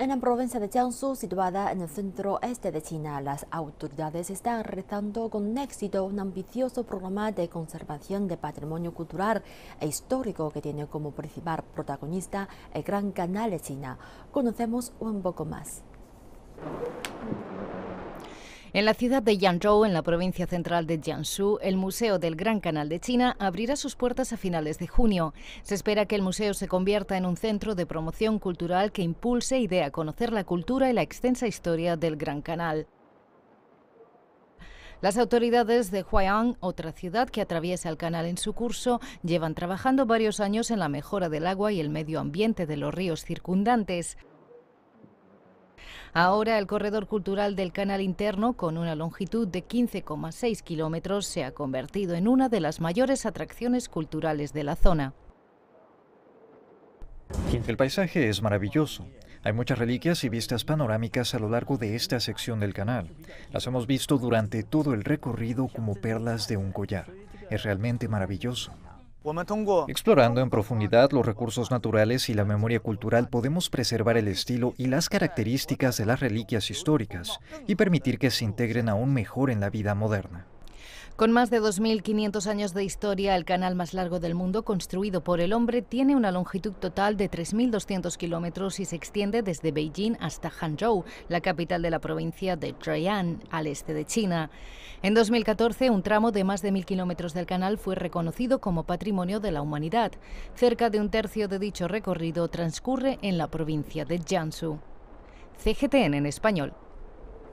En la provincia de Jiangsu, situada en el centro-este de China, las autoridades están realizando con éxito un ambicioso programa de conservación de patrimonio cultural e histórico que tiene como principal protagonista el Gran Canal de China. Conocemos un poco más. En la ciudad de Yangzhou, en la provincia central de Jiangsu, el Museo del Gran Canal de China abrirá sus puertas a finales de junio. Se espera que el museo se convierta en un centro de promoción cultural que impulse y dé a conocer la cultura y la extensa historia del Gran Canal. Las autoridades de Huayang, otra ciudad que atraviesa el canal en su curso, llevan trabajando varios años en la mejora del agua y el medio ambiente de los ríos circundantes. Ahora el corredor cultural del canal interno, con una longitud de 15,6 kilómetros, se ha convertido en una de las mayores atracciones culturales de la zona. El paisaje es maravilloso. Hay muchas reliquias y vistas panorámicas a lo largo de esta sección del canal. Las hemos visto durante todo el recorrido como perlas de un collar. Es realmente maravilloso. Explorando en profundidad los recursos naturales y la memoria cultural, podemos preservar el estilo y las características de las reliquias históricas y permitir que se integren aún mejor en la vida moderna. Con más de 2.500 años de historia, el canal más largo del mundo construido por el hombre tiene una longitud total de 3.200 kilómetros y se extiende desde Beijing hasta Hangzhou, la capital de la provincia de Zhejiang, al este de China. En 2014, un tramo de más de 1.000 kilómetros del canal fue reconocido como Patrimonio de la Humanidad. Cerca de un tercio de dicho recorrido transcurre en la provincia de Jiangsu. CGTN en español.